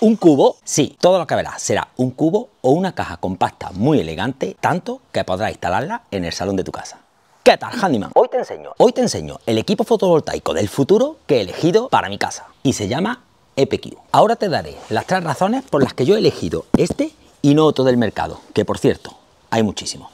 un cubo, sí, todo lo que verás será un cubo o una caja compacta muy elegante, tanto que podrás instalarla en el salón de tu casa. ¿Qué tal, Handyman? Hoy te enseño, hoy te enseño el equipo fotovoltaico del futuro que he elegido para mi casa y se llama EPQ. Ahora te daré las tres razones por las que yo he elegido este y no otro del mercado, que por cierto, hay muchísimos.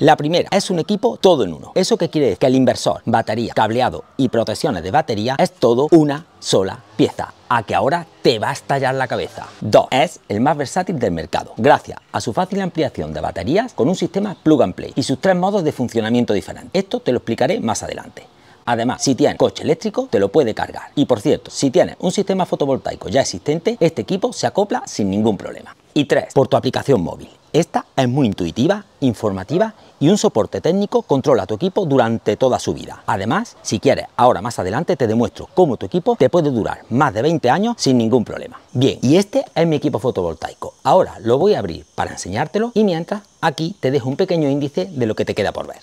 La primera es un equipo todo en uno. ¿Eso que quiere decir? Que el inversor, batería, cableado y protecciones de batería es todo una sola pieza, a que ahora te va a estallar la cabeza. Dos, Es el más versátil del mercado, gracias a su fácil ampliación de baterías con un sistema plug and play y sus tres modos de funcionamiento diferentes. Esto te lo explicaré más adelante. Además, si tienes coche eléctrico, te lo puede cargar. Y por cierto, si tienes un sistema fotovoltaico ya existente, este equipo se acopla sin ningún problema. Y tres, Por tu aplicación móvil. Esta es muy intuitiva, informativa y un soporte técnico controla tu equipo durante toda su vida. Además, si quieres, ahora más adelante te demuestro cómo tu equipo te puede durar más de 20 años sin ningún problema. Bien, y este es mi equipo fotovoltaico. Ahora lo voy a abrir para enseñártelo y mientras aquí te dejo un pequeño índice de lo que te queda por ver.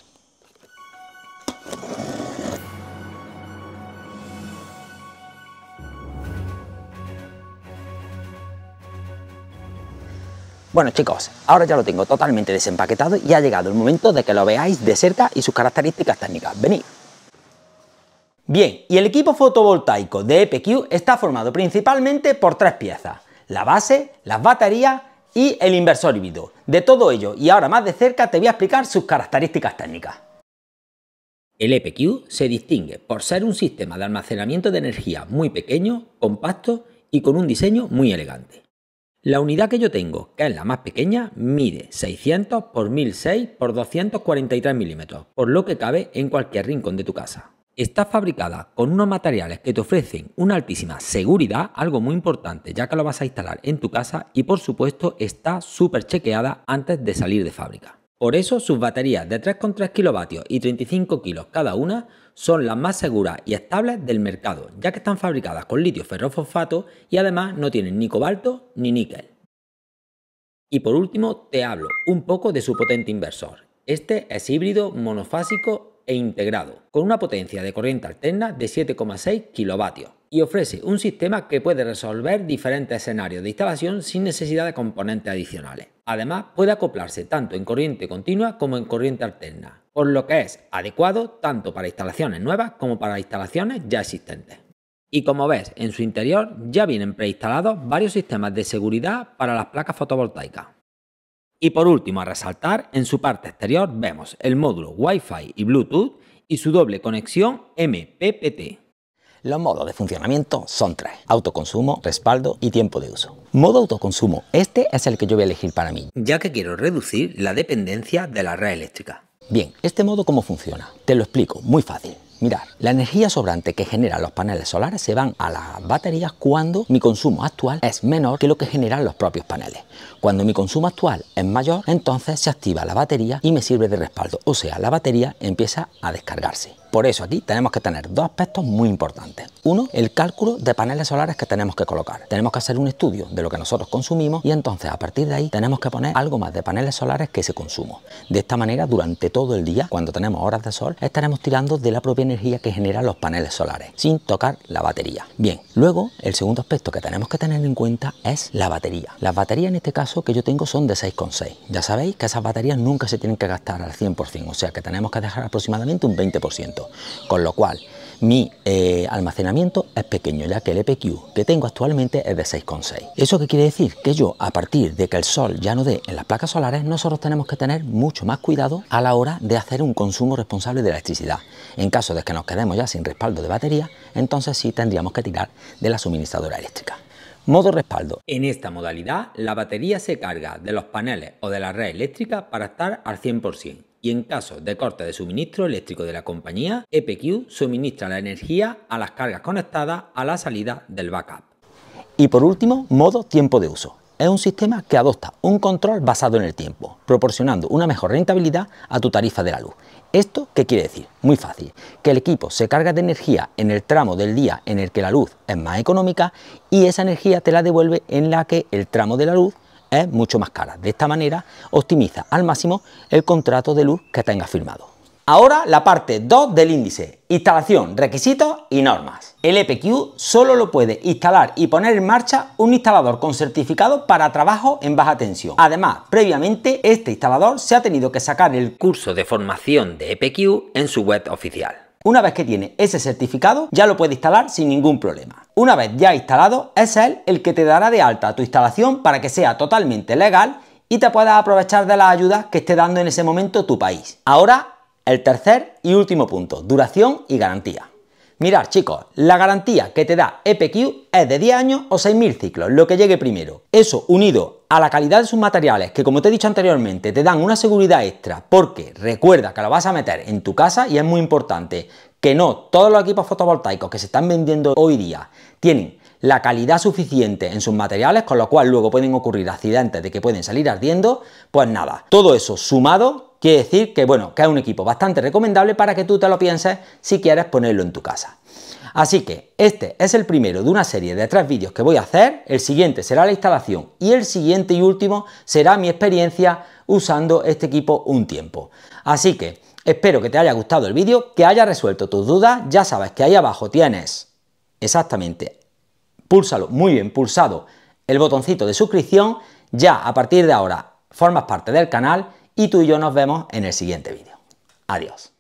Bueno chicos, ahora ya lo tengo totalmente desempaquetado y ha llegado el momento de que lo veáis de cerca y sus características técnicas. Venid. Bien, y el equipo fotovoltaico de EPQ está formado principalmente por tres piezas, la base, las baterías y el inversor híbrido. De todo ello, y ahora más de cerca, te voy a explicar sus características técnicas. El EPQ se distingue por ser un sistema de almacenamiento de energía muy pequeño, compacto y con un diseño muy elegante. La unidad que yo tengo, que es la más pequeña, mide 600 por 1006 por 243 milímetros, por lo que cabe en cualquier rincón de tu casa. Está fabricada con unos materiales que te ofrecen una altísima seguridad, algo muy importante ya que lo vas a instalar en tu casa y por supuesto está súper chequeada antes de salir de fábrica. Por eso sus baterías de 3,3 kW y 35 kg cada una son las más seguras y estables del mercado, ya que están fabricadas con litio ferrofosfato y además no tienen ni cobalto ni níquel. Y por último te hablo un poco de su potente inversor. Este es híbrido monofásico e integrado, con una potencia de corriente alterna de 7,6 kW y ofrece un sistema que puede resolver diferentes escenarios de instalación sin necesidad de componentes adicionales. Además, puede acoplarse tanto en corriente continua como en corriente alterna, por lo que es adecuado tanto para instalaciones nuevas como para instalaciones ya existentes. Y como ves, en su interior ya vienen preinstalados varios sistemas de seguridad para las placas fotovoltaicas. Y por último, a resaltar, en su parte exterior vemos el módulo Wi-Fi y Bluetooth y su doble conexión MPPT. Los modos de funcionamiento son tres, autoconsumo, respaldo y tiempo de uso. Modo autoconsumo, este es el que yo voy a elegir para mí. Ya que quiero reducir la dependencia de la red eléctrica. Bien, ¿este modo cómo funciona? Te lo explico, muy fácil. Mirad, la energía sobrante que generan los paneles solares se van a las baterías cuando mi consumo actual es menor que lo que generan los propios paneles. Cuando mi consumo actual es mayor, entonces se activa la batería y me sirve de respaldo, o sea, la batería empieza a descargarse. Por eso aquí tenemos que tener dos aspectos muy importantes. Uno, el cálculo de paneles solares que tenemos que colocar. Tenemos que hacer un estudio de lo que nosotros consumimos y entonces a partir de ahí tenemos que poner algo más de paneles solares que ese consumo. De esta manera, durante todo el día, cuando tenemos horas de sol, estaremos tirando de la propia energía que generan los paneles solares, sin tocar la batería. Bien, luego el segundo aspecto que tenemos que tener en cuenta es la batería. Las baterías en este caso que yo tengo son de 6,6. Ya sabéis que esas baterías nunca se tienen que gastar al 100%, o sea que tenemos que dejar aproximadamente un 20% con lo cual mi eh, almacenamiento es pequeño, ya que el EPQ que tengo actualmente es de 6,6. ¿Eso que quiere decir? Que yo, a partir de que el sol ya no dé en las placas solares, nosotros tenemos que tener mucho más cuidado a la hora de hacer un consumo responsable de electricidad. En caso de que nos quedemos ya sin respaldo de batería, entonces sí tendríamos que tirar de la suministradora eléctrica. Modo respaldo. En esta modalidad, la batería se carga de los paneles o de la red eléctrica para estar al 100% y en caso de corte de suministro eléctrico de la compañía, EPQ suministra la energía a las cargas conectadas a la salida del backup. Y por último, modo tiempo de uso. Es un sistema que adopta un control basado en el tiempo, proporcionando una mejor rentabilidad a tu tarifa de la luz. ¿Esto qué quiere decir? Muy fácil, que el equipo se carga de energía en el tramo del día en el que la luz es más económica y esa energía te la devuelve en la que el tramo de la luz es mucho más cara. De esta manera optimiza al máximo el contrato de luz que tenga firmado. Ahora la parte 2 del índice, instalación, requisitos y normas. El EPQ solo lo puede instalar y poner en marcha un instalador con certificado para trabajo en baja tensión. Además, previamente este instalador se ha tenido que sacar el curso de formación de EPQ en su web oficial. Una vez que tiene ese certificado, ya lo puede instalar sin ningún problema. Una vez ya instalado, es él el que te dará de alta tu instalación para que sea totalmente legal y te puedas aprovechar de las ayudas que esté dando en ese momento tu país. Ahora, el tercer y último punto, duración y garantía. Mirad chicos, la garantía que te da EPQ es de 10 años o 6.000 ciclos, lo que llegue primero. Eso unido a la calidad de sus materiales, que como te he dicho anteriormente, te dan una seguridad extra, porque recuerda que lo vas a meter en tu casa y es muy importante que no todos los equipos fotovoltaicos que se están vendiendo hoy día tienen la calidad suficiente en sus materiales, con lo cual luego pueden ocurrir accidentes de que pueden salir ardiendo, pues nada, todo eso sumado quiere decir que bueno, que es un equipo bastante recomendable para que tú te lo pienses si quieres ponerlo en tu casa. Así que este es el primero de una serie de tres vídeos que voy a hacer, el siguiente será la instalación y el siguiente y último será mi experiencia usando este equipo un tiempo. Así que espero que te haya gustado el vídeo, que haya resuelto tus dudas, ya sabes que ahí abajo tienes exactamente, púlsalo, muy bien pulsado, el botoncito de suscripción, ya a partir de ahora formas parte del canal y tú y yo nos vemos en el siguiente vídeo. Adiós.